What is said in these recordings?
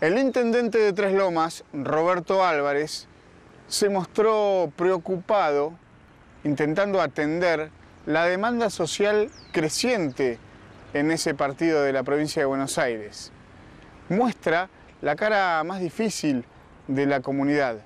El intendente de Tres Lomas, Roberto Álvarez, se mostró preocupado intentando atender la demanda social creciente en ese partido de la provincia de Buenos Aires. Muestra la cara más difícil de la comunidad,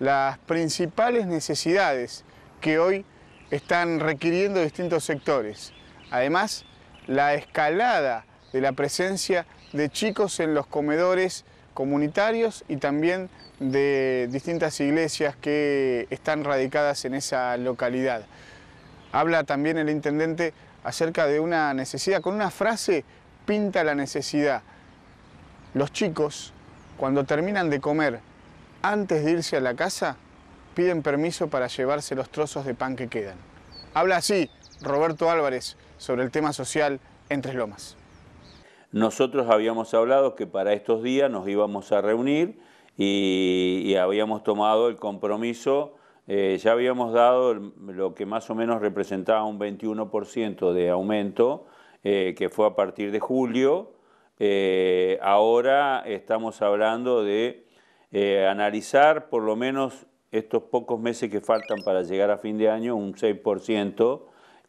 las principales necesidades que hoy están requiriendo distintos sectores. Además, la escalada de la presencia de chicos en los comedores comunitarios y también de distintas iglesias que están radicadas en esa localidad. Habla también el intendente acerca de una necesidad, con una frase pinta la necesidad. Los chicos, cuando terminan de comer, antes de irse a la casa, piden permiso para llevarse los trozos de pan que quedan. Habla así Roberto Álvarez sobre el tema social en Tres Lomas. Nosotros habíamos hablado que para estos días nos íbamos a reunir y, habíamos tomado el compromiso, eh, ya habíamos dado lo que más o menos representaba un 21% de aumento, eh, que fue a partir de julio. Eh, ahora estamos hablando de analizar por lo menos estos pocos meses que faltan para llegar a fin de año, un 6%,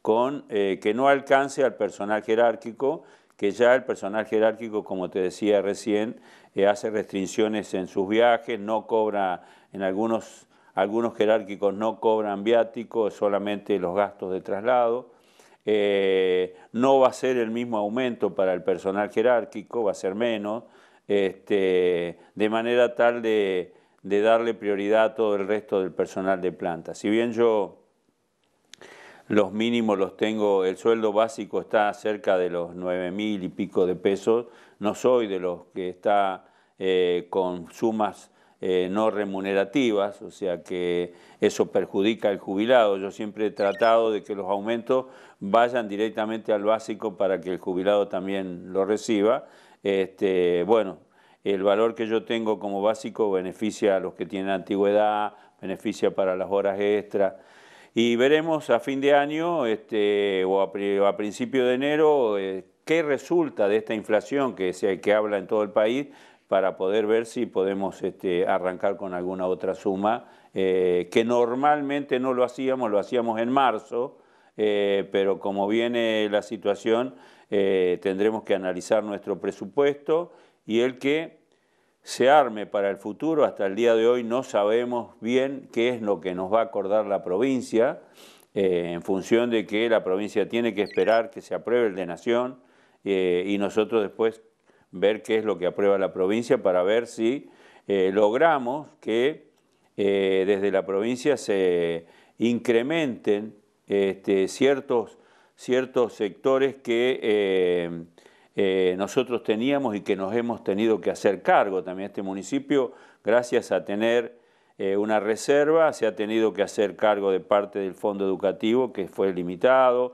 con, que no alcance al personal jerárquico que ya el personal jerárquico, como te decía recién, eh, hace restricciones en sus viajes, no cobra, en algunos, algunos jerárquicos no cobran viáticos, solamente los gastos de traslado. Eh, no va a ser el mismo aumento para el personal jerárquico, va a ser menos, este, de manera tal de, de darle prioridad a todo el resto del personal de planta. Si bien yo los mínimos los tengo, el sueldo básico está cerca de los 9 mil y pico de pesos, no soy de los que está eh, con sumas eh, no remunerativas, o sea que eso perjudica al jubilado. Yo siempre he tratado de que los aumentos vayan directamente al básico para que el jubilado también lo reciba. Este, bueno, el valor que yo tengo como básico beneficia a los que tienen antigüedad, beneficia para las horas extras. Y veremos a fin de año este, o a, principio de enero eh, qué resulta de esta inflación que, se, habla en todo el país para poder ver si podemos este, arrancar con alguna otra suma, eh, que normalmente no lo hacíamos, lo hacíamos en marzo, eh, pero como viene la situación, tendremos que analizar nuestro presupuesto y el que se arme para el futuro. Hasta el día de hoy no sabemos bien qué es lo que nos va a acordar la provincia, eh, en función de que la provincia tiene que esperar que se apruebe el de Nación eh, y nosotros después ver qué es lo que aprueba la provincia para ver si eh, logramos que desde la provincia se incrementen este, ciertos, ciertos sectores que eh, nosotros teníamos y que nos hemos tenido que hacer cargo también este municipio, gracias a tener eh, una reserva, se ha tenido que hacer cargo de parte del fondo educativo que fue limitado,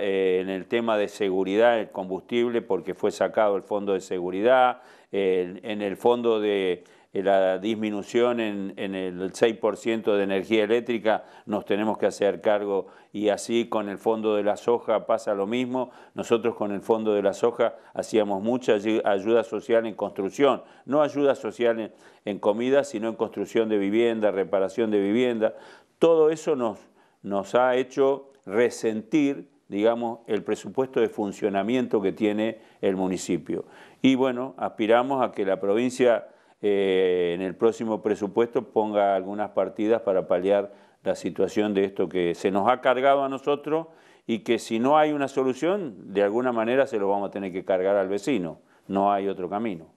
eh, en el tema de seguridad, el combustible, porque fue sacado el fondo de seguridad, en el fondo de eh, la disminución en, el 6% de energía eléctrica, nos tenemos que hacer cargo y así con el fondo de la soja pasa lo mismo. Nosotros con el fondo de la soja hacíamos mucha ayuda social en construcción, no ayuda social en, comida, sino en construcción de vivienda, reparación de vivienda. Todo eso nos, nos ha hecho resentir digamos, el presupuesto de funcionamiento que tiene el municipio. Y bueno, aspiramos a que la provincia eh, en el próximo presupuesto ponga algunas partidas para paliar la situación de esto que se nos ha cargado a nosotros y que si no hay una solución, de alguna manera se lo vamos a tener que cargar al vecino, no hay otro camino.